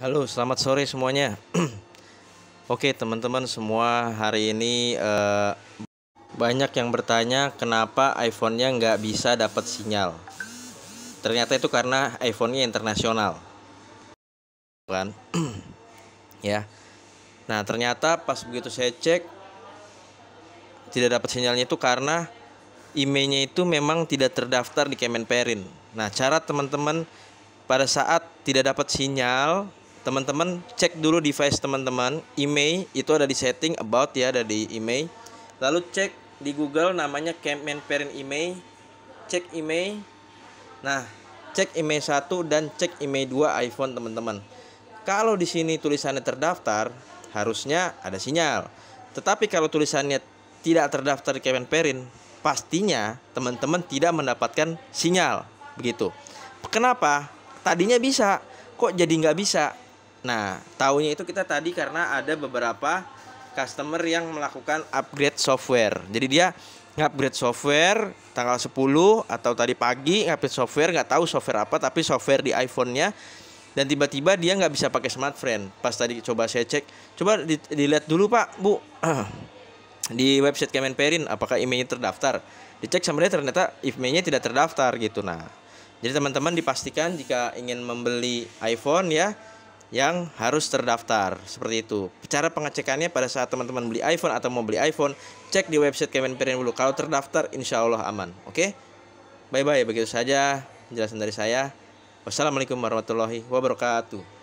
Halo, selamat sore semuanya. Oke, teman-teman semua, hari ini uh, banyak yang bertanya kenapa iPhone-nya nggak bisa dapat sinyal. Ternyata itu karena iPhone-nya internasional, kan? ya. Nah, ternyata pas begitu saya cek tidak dapat sinyalnya itu karena IMEI-nya itu memang tidak terdaftar di Kemenperin. Nah, cara teman-teman pada saat tidak dapat sinyal teman-teman cek dulu device teman-teman email itu ada di setting about ya ada di email lalu cek di Google namanya campaign parent email cek email nah cek email 1 dan cek email 2 iPhone teman-teman kalau di sini tulisannya terdaftar harusnya ada sinyal tetapi kalau tulisannya tidak terdaftar di campaign parent pastinya teman-teman tidak mendapatkan sinyal begitu kenapa tadinya bisa kok jadi nggak bisa Nah, tahunya itu kita tadi karena ada beberapa customer yang melakukan upgrade software. Jadi dia ngupgrade software tanggal 10 atau tadi pagi ngupgrade software nggak tahu software apa tapi software di iPhone-nya dan tiba-tiba dia nggak bisa pakai smart friend pas tadi coba saya cek coba di, dilihat dulu pak bu di website Kemenperin apakah emailnya terdaftar dicek sama dia ternyata emailnya tidak terdaftar gitu nah jadi teman-teman dipastikan jika ingin membeli iPhone ya yang harus terdaftar seperti itu. Cara pengecekannya pada saat teman-teman beli iPhone atau mau beli iPhone, cek di website Kemenperin dulu. Kalau terdaftar, insya Allah aman. Oke, bye bye. Begitu saja penjelasan dari saya. Wassalamualaikum warahmatullahi wabarakatuh.